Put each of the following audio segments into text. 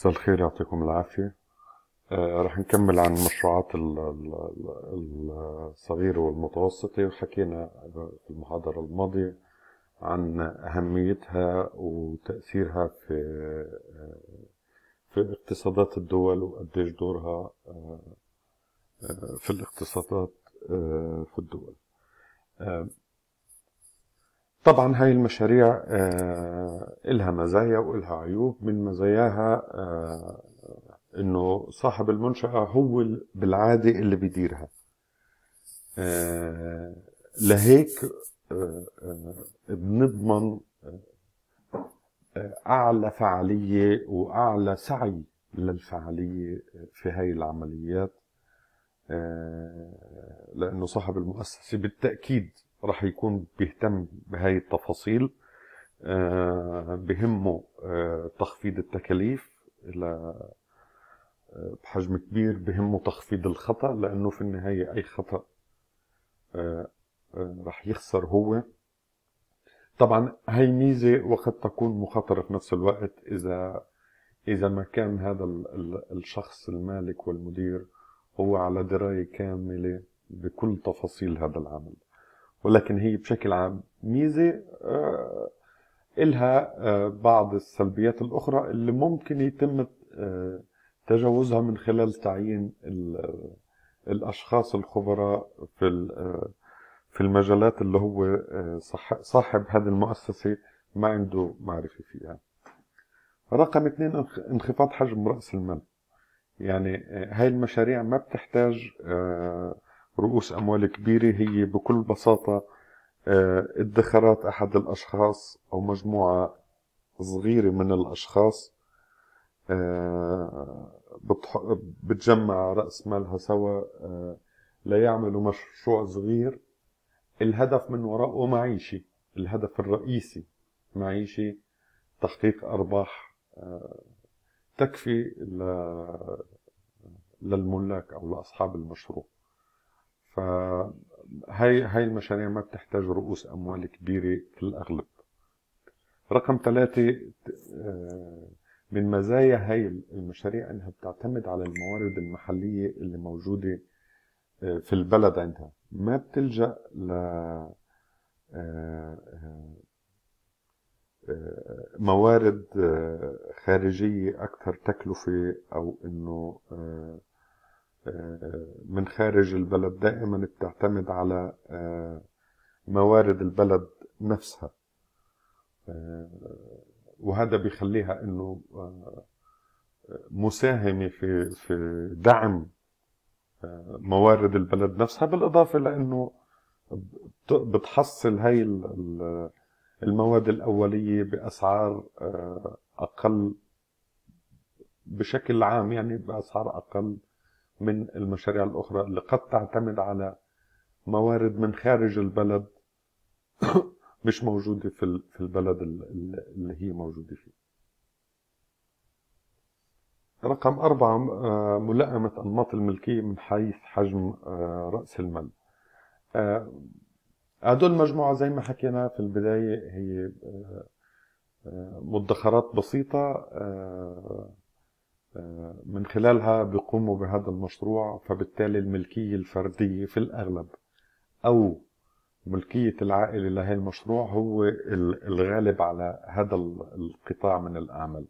مساء الخير يعطيكم العافية آه، رح نكمل عن المشروعات الصغيرة والمتوسطة وحكينا في المحاضرة الماضية عن أهميتها وتأثيرها في آه، في اقتصادات الدول وقديش دورها آه، في الاقتصادات في الدول طبعا هاي المشاريع آه، إلها مزايا وإلها عيوب من مزاياها آه، انه صاحب المنشأة هو بالعادة اللي بيديرها آه، لهيك بنضمن اعلى فعالية واعلى سعي للفعالية في هاي العمليات لانه صاحب المؤسسة بالتأكيد راح يكون بيهتم بهاي التفاصيل آه، بهمه آه، تخفيض التكاليف إلى آه، بحجم كبير بهمه تخفيض الخطأ لأنه في النهاية أي خطأ راح يخسر هو طبعا هاي ميزة وقد تكون مخاطرة في نفس الوقت إذا إذا ما كان هذا الشخص المالك والمدير هو على دراية كاملة بكل تفاصيل هذا العمل ولكن هي بشكل عام ميزة آه، إلها آه، بعض السلبيات الأخرى اللي ممكن يتم آه، تجاوزها من خلال تعيين الأشخاص الخبراء في في المجالات اللي هو صاحب هذه المؤسسة ما عنده معرفة فيها رقم اثنين انخفاض حجم رأس المال يعني هاي المشاريع ما بتحتاج آه رؤوس أموال كبيرة هي بكل بساطة آه، ادخارات أحد الأشخاص أو مجموعة صغيرة من الأشخاص آه، بتجمع رأس مالها سوا آه، ليعملوا مشروع صغير الهدف من وراءه معيشي الهدف الرئيسي معيشي تحقيق أرباح تكفي للملاك أو لأصحاب المشروع فهي هي المشاريع ما بتحتاج رؤوس اموال كبيره في الاغلب رقم ثلاثة آه، من مزايا هاي المشاريع انها بتعتمد على الموارد المحلية اللي موجودة آه، في البلد عندها ما بتلجأ ل آه، موارد خارجية أكثر تكلفة أو أنه من خارج البلد دائما بتعتمد على آه، موارد البلد نفسها آه، وهذا بيخليها انه آه، مساهمه في في دعم موارد البلد نفسها بالاضافه لانه بتحصل هاي المواد الاوليه باسعار اقل بشكل عام يعني باسعار اقل من المشاريع الأخرى اللي قد تعتمد على موارد من خارج البلد مش موجودة في في البلد اللي هي موجودة فيه رقم أربعة آه، ملائمة أنماط الملكية من حيث حجم آه، رأس المال آه، هدول مجموعة زي ما حكينا في البداية هي مدخرات بسيطة آه، من خلالها بيقوموا بهذا المشروع فبالتالي الملكية الفردية في الأغلب أو ملكية العائلة لهي المشروع هو الغالب على هذا القطاع من الأعمال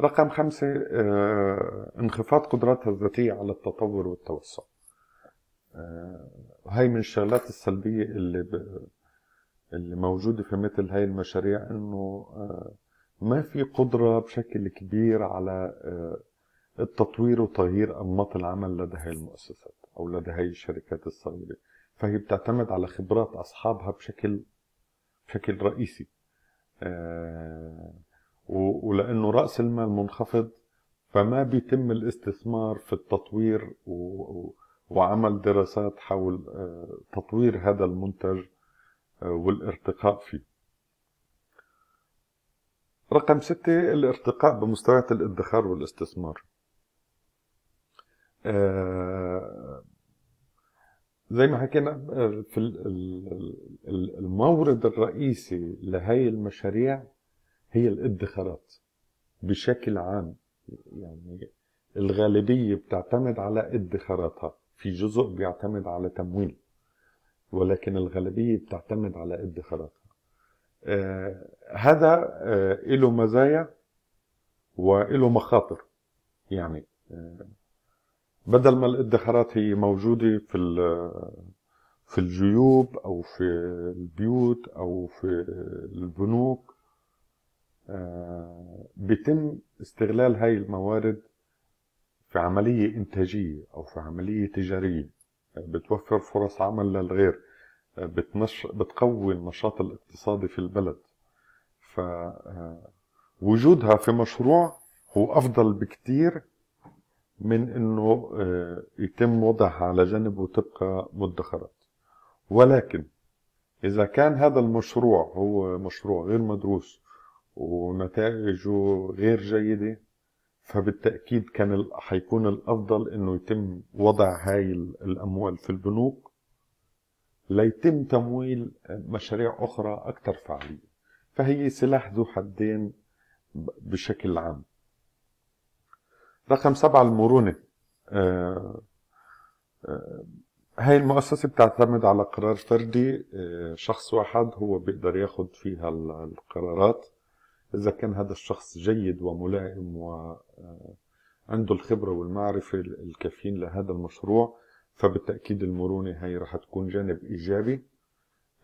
رقم خمسة آه، انخفاض قدراتها الذاتية على التطور والتوسع آه، هاي من الشغلات السلبية اللي اللي موجودة في مثل هاي المشاريع انه ما في قدرة بشكل كبير على آه، التطوير وتغيير أنماط العمل لدى هاي المؤسسات أو لدى هاي الشركات الصغيرة فهي بتعتمد على خبرات أصحابها بشكل بشكل رئيسي آه، ولأنه رأس المال منخفض فما بيتم الاستثمار في التطوير وعمل دراسات حول آه، تطوير هذا المنتج والارتقاء فيه رقم ستة الارتقاء بمستويات الادخار والاستثمار آه، زي ما حكينا آه، في المورد الرئيسي لهي المشاريع هي الادخارات بشكل عام يعني الغالبية بتعتمد على ادخاراتها في جزء بيعتمد على تمويل ولكن الغالبية بتعتمد على ادخارات آه، هذا آه، له مزايا وله مخاطر يعني آه، بدل ما الادخارات هي موجودة في في الجيوب أو في البيوت أو في البنوك بيتم استغلال هاي الموارد في عملية إنتاجية أو في عملية تجارية بتوفر فرص عمل للغير بتنش... بتقوي النشاط الاقتصادي في البلد ف آه، وجودها في مشروع هو افضل بكثير من انه آه، يتم وضعها على جنب وتبقى مدخرات ولكن اذا كان هذا المشروع هو مشروع غير مدروس ونتائجه غير جيده فبالتاكيد كان حيكون الافضل انه يتم وضع هاي الاموال في البنوك ليتم تمويل مشاريع أخرى أكثر فعالية فهي سلاح ذو حدين بشكل عام رقم سبعة المرونة آه آه هاي المؤسسة بتعتمد على قرار فردي آه شخص واحد هو بيقدر ياخد فيها القرارات إذا كان هذا الشخص جيد وملائم وعنده آه، الخبرة والمعرفة الكافيين لهذا المشروع فبالتأكيد المرونة هي رح تكون جانب إيجابي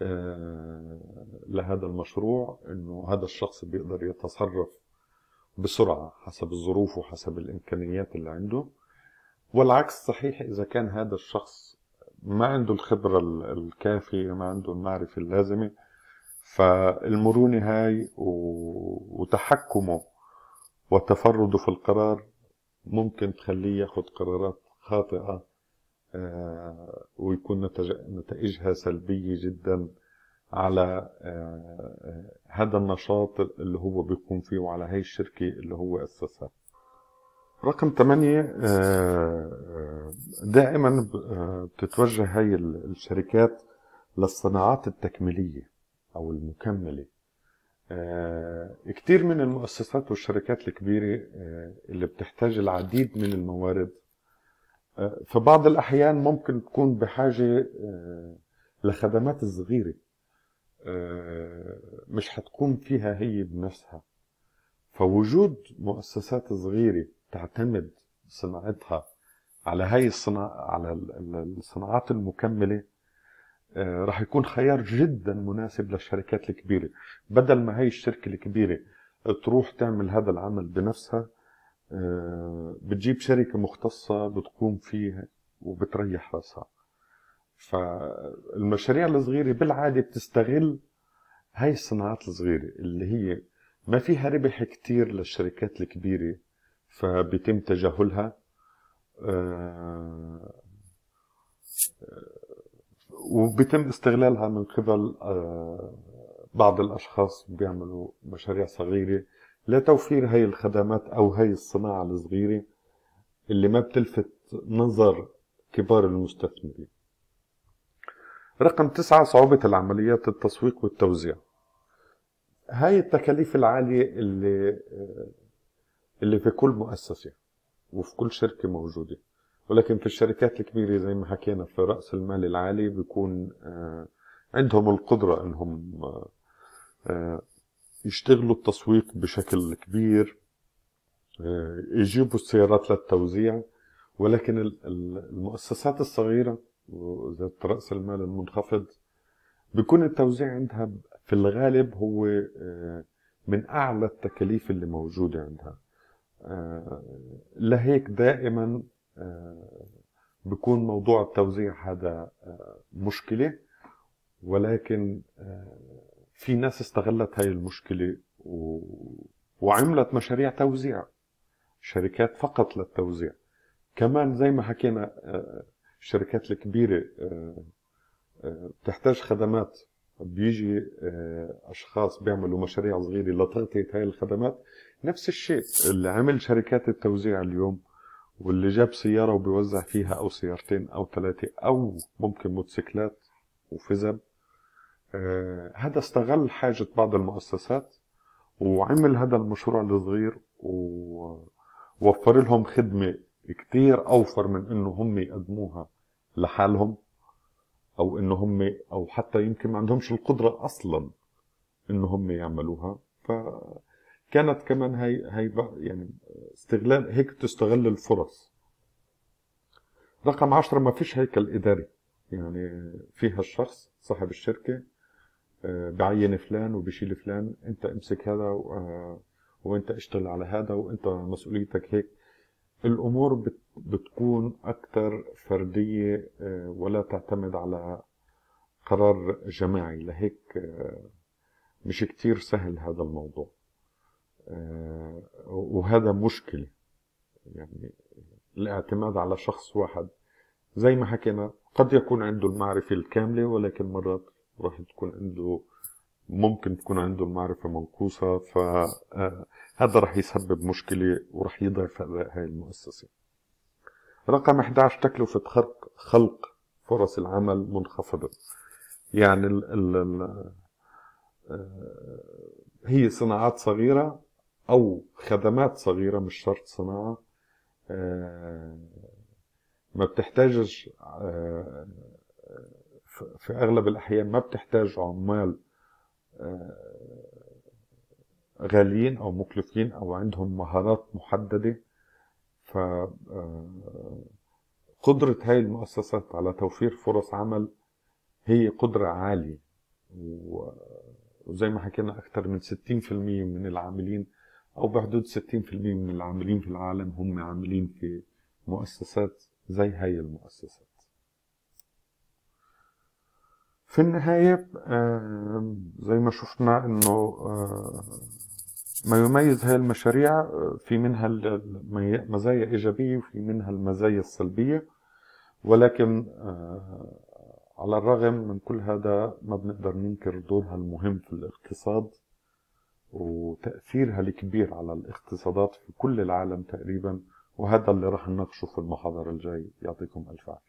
آه، لهذا المشروع انه هذا الشخص بيقدر يتصرف بسرعة حسب الظروف وحسب الإمكانيات اللي عنده والعكس صحيح إذا كان هذا الشخص ما عنده الخبرة الكافية ما عنده المعرفة اللازمة فالمرونة هاي وتحكمه وتفرده في القرار ممكن تخليه ياخد قرارات خاطئة آه، ويكون نتائجها سلبية جدا على آه، هذا النشاط اللي هو بيقوم فيه وعلى هاي الشركة اللي هو أسسها رقم ثمانية آه، دائما بتتوجه هاي الشركات للصناعات التكميلية أو المكملة كتير من المؤسسات والشركات الكبيرة اللي بتحتاج العديد من الموارد في بعض الأحيان ممكن تكون بحاجة آه، لخدمات صغيرة آه، مش حتكون فيها هي بنفسها فوجود مؤسسات صغيرة تعتمد صناعتها على هاي الصناعة على الصناعات المكملة آه، راح يكون خيار جدا مناسب للشركات الكبيرة بدل ما هي الشركة الكبيرة تروح تعمل هذا العمل بنفسها آه، بتجيب شركة مختصة بتقوم فيها وبتريح راسها فالمشاريع الصغيرة بالعادة بتستغل هاي الصناعات الصغيرة اللي هي ما فيها ربح كتير للشركات الكبيرة فبيتم تجاهلها آه، آه، وبيتم استغلالها من قبل بعض الأشخاص بيعملوا مشاريع صغيرة لتوفير هاي الخدمات أو هاي الصناعة الصغيرة اللي ما بتلفت نظر كبار المستثمرين رقم تسعة صعوبة العمليات التسويق والتوزيع هاي التكاليف العالية اللي آه، اللي في كل مؤسسة وفي كل شركة موجودة ولكن في الشركات الكبيرة زي ما حكينا في رأس المال العالي بيكون آه، عندهم القدرة انهم آه، يشتغلوا التسويق بشكل كبير آه، يجيبوا السيارات للتوزيع ولكن المؤسسات الصغيره ذات رأس المال المنخفض بيكون التوزيع عندها في الغالب هو آه، من أعلى التكاليف اللي موجودة عندها آه، لهيك دائما بيكون موضوع التوزيع هذا مشكلة ولكن في ناس استغلت هاي المشكلة و... وعملت مشاريع توزيع شركات فقط للتوزيع كمان زي ما حكينا آه، الشركات الكبيرة آه، آه، بتحتاج خدمات بيجي أشخاص بيعملوا مشاريع صغيرة لتغطية هاي الخدمات نفس الشيء اللي عمل شركات التوزيع اليوم واللي جاب سيارة وبيوزع فيها أو سيارتين أو ثلاثة أو ممكن موتوسيكلات وفزب آه، هذا استغل حاجة بعض المؤسسات وعمل هذا المشروع الصغير ووفر لهم خدمة كتير أوفر من إنه هم يقدموها لحالهم أو إنه هم أو حتى يمكن ما عندهمش القدرة أصلا إنه هم يعملوها فكانت كمان هي هي يعني استغلال هيك تستغل الفرص رقم عشرة ما فيش هيكل إداري يعني فيها الشخص صاحب الشركة بعين فلان وبشيل فلان انت امسك هذا آه، وانت اشتغل على هذا وانت مسؤوليتك هيك الامور بتكون اكثر فرديه آه، ولا تعتمد على قرار جماعي لهيك آه، مش كتير سهل هذا الموضوع وهذا مشكلة يعني الاعتماد على شخص واحد زي ما حكينا قد يكون عنده المعرفة الكاملة ولكن مرات راح تكون عنده ممكن تكون عنده المعرفة منقوصة فهذا آه، راح يسبب مشكلة وراح يضعف هاي المؤسسة رقم 11 تكلفة خلق خلق فرص العمل منخفضة يعني الـ الـ الـ آه، هي صناعات صغيرة أو خدمات صغيرة مش شرط صناعة آه، ما بتحتاجش في اغلب الاحيان ما بتحتاج عمال آه، غاليين او مكلفين او عندهم مهارات محدده ف آه، قدرة هاي المؤسسات على توفير فرص عمل هي قدرة عالية وزي ما حكينا أكثر من 60% من العاملين أو بحدود 60% من العاملين في العالم هم عاملين في مؤسسات زي هاي المؤسسات في النهاية زي ما شفنا انه ما يميز هاي المشاريع آه، في منها المزايا إيجابية وفي منها المزايا السلبية ولكن آه، على الرغم من كل هذا ما بنقدر ننكر دورها المهم في الاقتصاد وتأثيرها الكبير على الاقتصادات في كل العالم تقريبا وهذا اللي راح نناقشه في المحاضرة الجاي يعطيكم ألف عافية